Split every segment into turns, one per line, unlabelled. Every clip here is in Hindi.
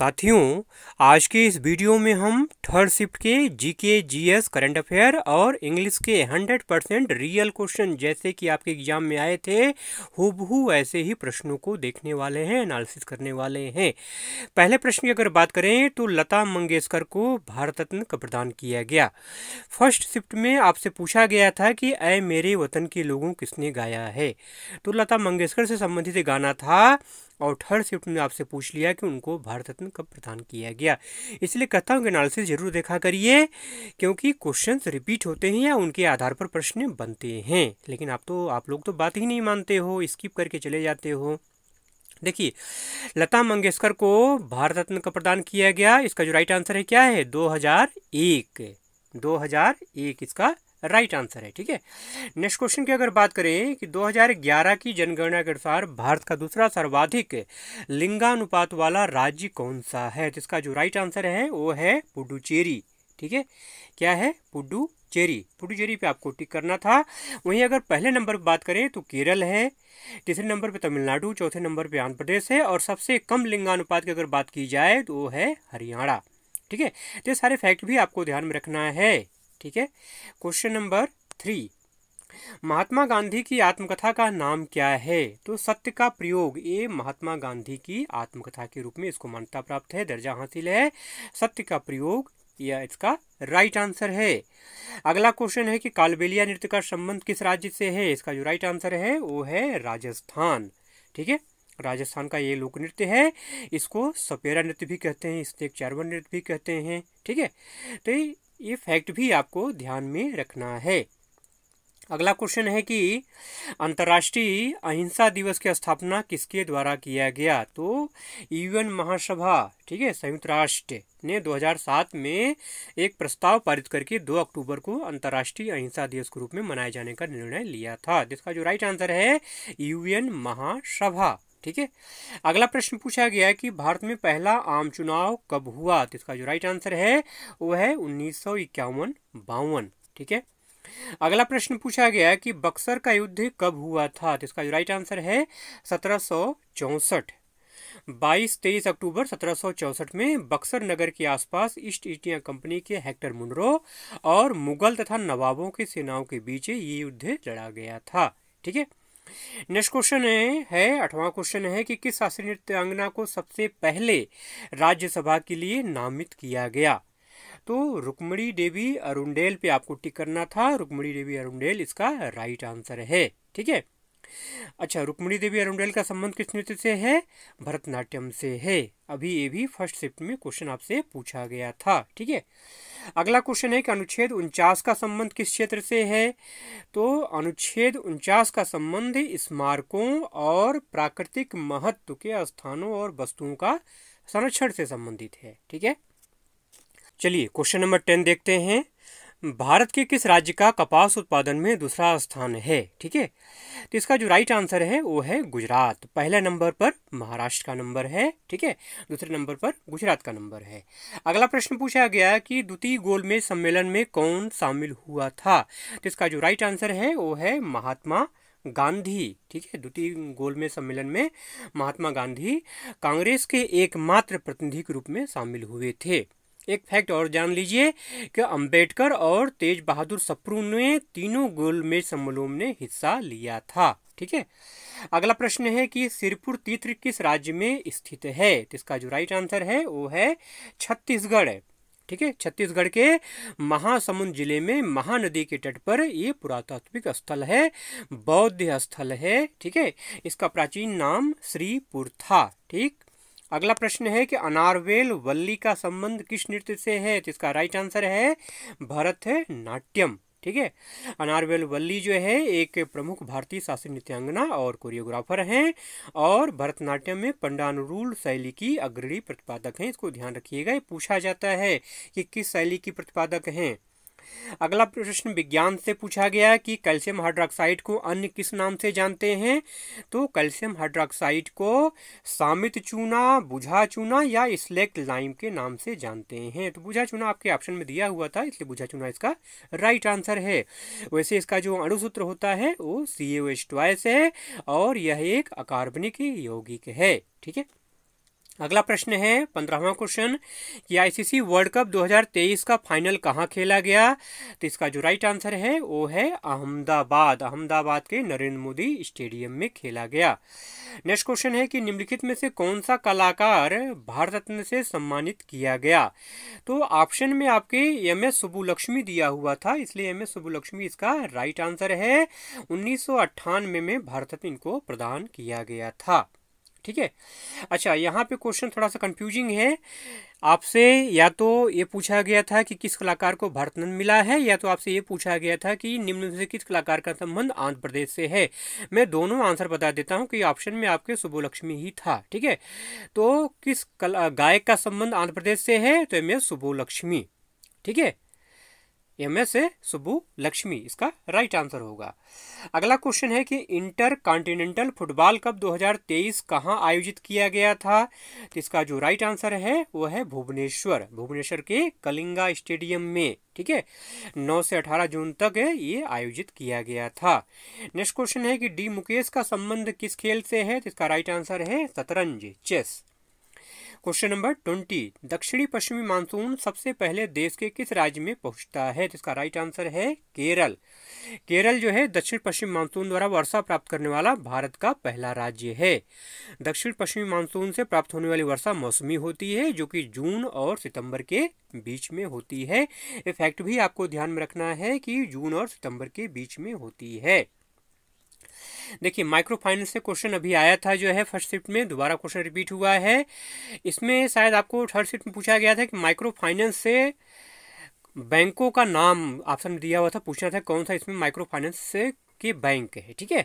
साथियों आज के इस वीडियो में हम थर्ड शिफ्ट के जीके जीएस करंट अफेयर और इंग्लिश के 100 परसेंट रियल क्वेश्चन जैसे कि आपके एग्जाम में आए थे हूबहू ऐसे ही प्रश्नों को देखने वाले हैं एनालिसिस करने वाले हैं पहले प्रश्न की अगर बात करें तो लता मंगेशकर को भारत रत्न का प्रदान किया गया फर्स्ट शिफ्ट में आपसे पूछा गया था कि अय मेरे वतन के लोगों किसने गाया है तो लता मंगेशकर से संबंधित गाना था और थर्ड शिफ्ट में आपसे पूछ लिया कि उनको भारत रत्न कब प्रदान किया गया इसलिए कथाओं के एनालिसिस जरूर देखा करिए क्योंकि क्वेश्चन रिपीट होते हैं या उनके आधार पर प्रश्न बनते हैं लेकिन आप तो आप लोग तो बात ही नहीं मानते हो स्किप करके चले जाते हो देखिए लता मंगेशकर को भारत रत्न का प्रदान किया गया इसका जो राइट आंसर है क्या है 2001 2001 इसका राइट आंसर है ठीक है नेक्स्ट क्वेश्चन की अगर बात करें कि 2011 की जनगणना के अनुसार भारत का दूसरा सर्वाधिक लिंगानुपात वाला राज्य कौन सा है तो इसका जो राइट आंसर है वो है पुडुचेरी ठीक है क्या है पुडुचेरी पुडुचेरी पे आपको टिक करना था वहीं अगर पहले नंबर पर बात करें तो केरल है तीसरे नंबर पर तमिलनाडु चौथे नंबर पर आंध्र प्रदेश है और सबसे कम लिंगानुपात की अगर बात की जाए तो वो है हरियाणा ठीक है तो सारे फैक्ट भी आपको ध्यान में रखना है ठीक है question number three Mahatma Gandhi की आत्मकथा का नाम क्या है तो सत्य का प्रयोग ये महात्मा गांधी की आत्मकथा के रूप में इसको मान्यता प्राप्त है दर्जा हासिल है सत्य का प्रयोग यह इसका राइट आंसर है अगला क्वेश्चन है कि कालबेलिया नृत्य का संबंध किस राज्य से है इसका जो राइट आंसर है वो है राजस्थान ठीक है राजस्थान का ये लोक नृत्य है इसको सपेरा नृत्य भी कहते हैं इसको एक चैरवन नृत्य भी कहते हैं ठीक है तो ये फैक्ट भी आपको ध्यान में रखना है अगला क्वेश्चन है कि अंतर्राष्ट्रीय अहिंसा दिवस की स्थापना किसके द्वारा किया गया तो यूएन महासभा ठीक है संयुक्त राष्ट्र ने 2007 में एक प्रस्ताव पारित करके 2 अक्टूबर को अंतर्राष्ट्रीय अहिंसा दिवस के रूप में मनाए जाने का निर्णय लिया था जिसका जो राइट आंसर है यूएन महासभा ठीक है अगला प्रश्न पूछा गया है कि भारत में पहला आम चुनाव कब हुआ तो इसका जो राइट आंसर है वो है उन्नीस सौ इक्यावन बावन ठीक है अगला प्रश्न पूछा गया है कि बक्सर का युद्ध कब हुआ था तो इसका जो राइट आंसर है सत्रह सौ चौंसठ बाईस तेईस अक्टूबर सत्रह में बक्सर नगर के आसपास ईस्ट इंडिया कंपनी के हेक्टर मुनरो और मुगल तथा नवाबों के सेनाओं के बीच ये युद्ध लड़ा गया था ठीक है नेक्स्ट क्वेश्चन है अठवां क्वेश्चन है कि किस शास्त्रीय नृत्यांगना को सबसे पहले राज्यसभा के लिए नामित किया गया तो रुक्मणी देवी अरुणेल पे आपको टिक करना था रुक्मणी देवी अरुणेल इसका राइट आंसर है ठीक है अच्छा रुक्मणी देवी अरुंडेल का संबंध किस नृत्य से है भरतनाट्यम से है अभी ये भी फर्स्ट शिफ्ट में क्वेश्चन आपसे पूछा गया था ठीक है अगला क्वेश्चन है कि अनुच्छेद उनचास का संबंध किस क्षेत्र से है तो अनुच्छेद उनचास का संबंध स्मारकों और प्राकृतिक महत्व के स्थानों और वस्तुओं का संरक्षण से संबंधित है ठीक है चलिए क्वेश्चन नंबर टेन देखते हैं भारत के किस राज्य का कपास उत्पादन में दूसरा स्थान है ठीक है तो इसका जो राइट आंसर है वो है गुजरात पहले नंबर पर महाराष्ट्र का नंबर है ठीक है दूसरे नंबर पर गुजरात का नंबर है अगला प्रश्न पूछा गया कि द्वितीय गोलमेज सम्मेलन में कौन शामिल हुआ था तो इसका जो राइट आंसर है वो है महात्मा गांधी ठीक है द्वितीय गोलमेज सम्मेलन में महात्मा गांधी कांग्रेस के एकमात्र प्रतिनिधि के रूप में शामिल हुए थे एक फैक्ट और जान लीजिए कि अंबेडकर और तेज बहादुर सप्रू ने तीनों गोलमेज सम्मेलन में हिस्सा लिया था ठीक है अगला प्रश्न है कि सिरपुर तीर्थ किस राज्य में स्थित है तो इसका जो राइट आंसर है वो है छत्तीसगढ़ ठीक है छत्तीसगढ़ के महासमुंद जिले में महानदी के तट पर ये पुरातात्विक स्थल है बौद्ध स्थल है ठीक है इसका प्राचीन नाम श्रीपुर था ठीक अगला प्रश्न है कि अनारवेल वल्ली का संबंध किस नृत्य से है तो इसका राइट आंसर है भरत नाट्यम ठीक है अनारवेल वल्ली जो है एक प्रमुख भारतीय शास्त्रीय नृत्यांगना और कोरियोग्राफर हैं और भरतनाट्यम में पंडानुरूल शैली की अग्रणी प्रतिपादक हैं इसको ध्यान रखिएगा ये पूछा जाता है कि किस शैली की प्रतिपादक हैं अगला प्रश्न विज्ञान से पूछा गया कि कैल्शियम हाइड्रोक्साइड को अन्य किस नाम से जानते हैं तो कैल्शियम हाइड्रोक्साइड को सामित चूना बुझा चूना या स्लेक्ट लाइम के नाम से जानते हैं तो बुझा चूना आपके ऑप्शन में दिया हुआ था इसलिए बुझा चूना इसका राइट आंसर है वैसे इसका जो अणुसूत्र होता है वो सी है और यह एक अकार्बनिक यौगिक है ठीक है अगला प्रश्न है पंद्रहवा क्वेश्चन कि आईसीसी वर्ल्ड कप 2023 का फाइनल कहाँ खेला गया तो इसका जो राइट आंसर है वो है अहमदाबाद अहमदाबाद के नरेंद्र मोदी स्टेडियम में खेला गया नेक्स्ट क्वेश्चन है कि निम्नलिखित में से कौन सा कलाकार भारत रत्न से सम्मानित किया गया तो ऑप्शन में आपके एम एस सुबुलक्ष्मी दिया हुआ था इसलिए एम एस सुबुलक्ष्मी इसका राइट आंसर है उन्नीस में, में भारत रत्न इनको प्रदान किया गया था ठीक है अच्छा यहाँ पे क्वेश्चन थोड़ा सा कंफ्यूजिंग है आपसे या तो ये पूछा गया था कि किस कलाकार को भारतनंद मिला है या तो आपसे ये पूछा गया था कि निम्न से किस कलाकार का संबंध आंध्र प्रदेश से है मैं दोनों आंसर बता देता हूँ कि ऑप्शन में आपके लक्ष्मी ही था ठीक है तो किस गायक का संबंध आंध्र प्रदेश से है तो एम एस लक्ष्मी ठीक है M S A Subbulakshmi इसका राइट आंसर होगा अगला क्वेश्चन है कि इंटर कॉन्टिनेंटल फुटबॉल कप 2023 कहाँ आयोजित किया गया था तो इसका जो राइट आंसर है वो है भुवनेश्वर भुवनेश्वर के कलिंगा स्टेडियम में ठीक है 9 से 18 जून तक ये आयोजित किया गया था नेक्स्ट क्वेश्चन है कि डी मुकेश का संबंध किस खेल से है तो इसका राइट आंसर है शतरंज चेस क्वेश्चन नंबर ट्वेंटी दक्षिणी पश्चिमी मानसून सबसे पहले देश के किस राज्य में पहुंचता है तो इसका राइट आंसर है केरल केरल जो है दक्षिण पश्चिम मानसून द्वारा वर्षा प्राप्त करने वाला भारत का पहला राज्य है दक्षिण पश्चिमी मानसून से प्राप्त होने वाली वर्षा मौसमी होती है जो कि जून और सितंबर के बीच में होती है इफेक्ट भी आपको ध्यान में रखना है कि जून और सितंबर के बीच में होती है देखिए माइक्रो फाइनेंस से क्वेश्चन अभी आया था जो है फर्स्ट शिफ्ट में दोबारा क्वेश्चन रिपीट हुआ है इसमें शायद आपको थर्ड शिफ्ट में पूछा गया था कि माइक्रो फाइनेंस से बैंकों का नाम ऑप्शन दिया हुआ था पूछना था कौन सा इसमें माइक्रो फाइनेंस से के बैंक है ठीक है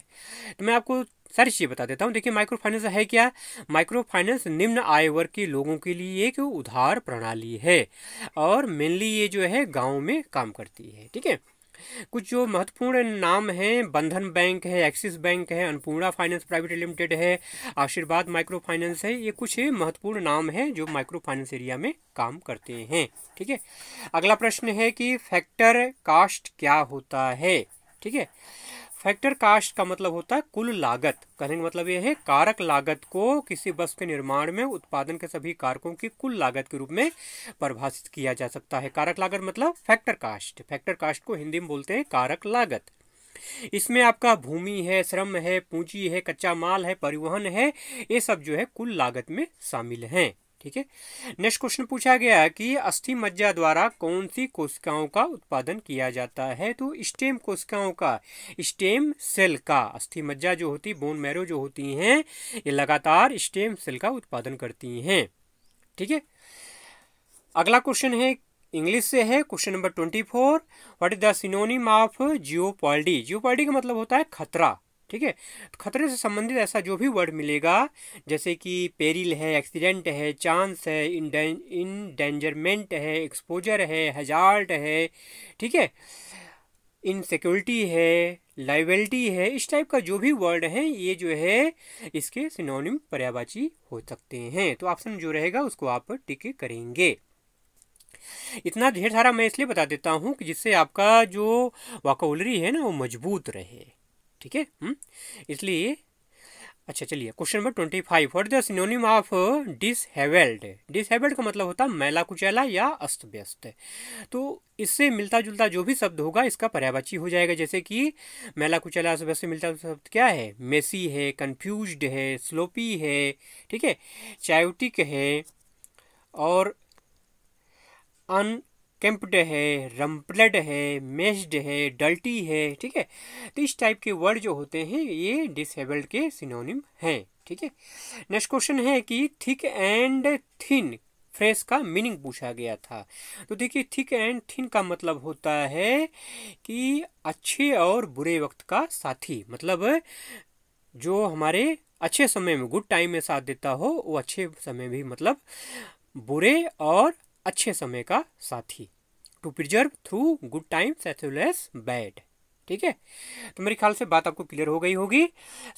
तो मैं आपको सारी चीज़ें बता देता हूँ देखिए माइक्रो फाइनेंस है क्या माइक्रो फाइनेंस निम्न आय वर्ग के लोगों के लिए एक उधार प्रणाली है और मेनली ये जो है गाँव में काम करती है ठीक है कुछ जो महत्वपूर्ण नाम हैं बंधन बैंक है एक्सिस बैंक है अन्नपूर्णा फाइनेंस प्राइवेट लिमिटेड है आशीर्वाद माइक्रो फाइनेंस है ये कुछ महत्वपूर्ण नाम हैं जो माइक्रो फाइनेंस एरिया में काम करते हैं ठीक है अगला प्रश्न है कि फैक्टर कास्ट क्या होता है ठीक है फैक्टर कास्ट का मतलब होता है कुल लागत कहने का मतलब यह है कारक लागत को किसी बस के निर्माण में उत्पादन के सभी कारकों की कुल लागत के रूप में परिभाषित किया जा सकता है कारक लागत मतलब फैक्टर कास्ट फैक्टर कास्ट को हिंदी में बोलते हैं कारक लागत इसमें आपका भूमि है श्रम है पूंजी है कच्चा माल है परिवहन है ये सब जो है कुल लागत में शामिल हैं ठीक है नेक्स्ट क्वेश्चन पूछा गया कि अस्थि मज्जा द्वारा कौन सी कोशिकाओं का उत्पादन किया जाता है तो स्टेम कोशिकाओं का स्टेम सेल का अस्थि मज्जा जो होती बोन मैरो जो होती हैं ये लगातार स्टेम सेल का उत्पादन करती हैं ठीक है अगला क्वेश्चन है इंग्लिश से है question number twenty four what is the synonym of jeopardy jeopardy का मतलब होता है खतरा ठीक है तो खतरे से संबंधित ऐसा जो भी वर्ड मिलेगा जैसे कि पेरिल है एक्सीडेंट है चांस है डेंजरमेंट है एक्सपोजर है हजार्ट है ठीक है इनसिक्योरिटी है लाइबिलिटी है इस टाइप का जो भी वर्ड है ये जो है इसके सिनोनिम पर्यावाची हो सकते हैं तो ऑप्शन जो रहेगा उसको आप टिक करेंगे इतना ढेर सारा मैं इसलिए बता देता हूँ कि जिससे आपका जो वाकोलरी है ना वो मजबूत रहे ठीक है हम्म। इसलिए अच्छा चलिए question number twenty five for the synonym of disabled disabled का मतलब होता है मैला कुचैला या अस्त व्यस्त तो इससे मिलता जुलता जो भी शब्द होगा इसका पर्यावाची हो जाएगा जैसे कि मैला कुचैला अस्त व्यस्त मिलता जुलता शब्द क्या है मेसी है कन्फ्यूज है स्लोपी है ठीक है चायोटिक है और अन कैंप्ड है रम्पलड है मेस्ड है डल्टी है ठीक है तो इस टाइप के वर्ड जो होते हैं ये डिसेबल्ड के सिनोनिम हैं ठीक है नेक्स्ट क्वेश्चन है कि थिक एंड थिन फ्रेस का मीनिंग पूछा गया था तो देखिए थिक एंड थिन का मतलब होता है कि अच्छे और बुरे वक्त का साथी मतलब जो हमारे अच्छे समय में गुड टाइम में साथ देता हो वो अच्छे समय भी मतलब बुरे और अच्छे समय का साथी to preserve through good times as well as bad ठीक है तो मेरे ख्याल से बात आपको क्लियर हो गई होगी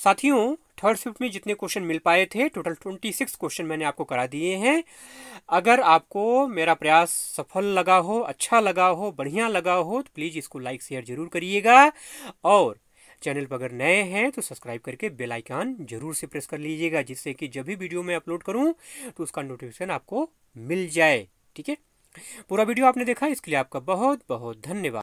साथियों थर्ड शिफ्ट में जितने क्वेश्चन मिल पाए थे टोटल ट्वेंटी सिक्स क्वेश्चन मैंने आपको करा दिए हैं अगर आपको मेरा प्रयास सफल लगा हो अच्छा लगा हो बढ़िया लगा हो तो प्लीज़ इसको लाइक शेयर जरूर करिएगा और चैनल पर अगर नए हैं तो सब्सक्राइब करके बेल आइकन जरूर से प्रेस कर लीजिएगा जिससे कि जब भी वीडियो मैं अपलोड करूं तो उसका नोटिफिकेशन आपको मिल जाए ठीक है पूरा वीडियो आपने देखा इसके लिए आपका बहुत बहुत धन्यवाद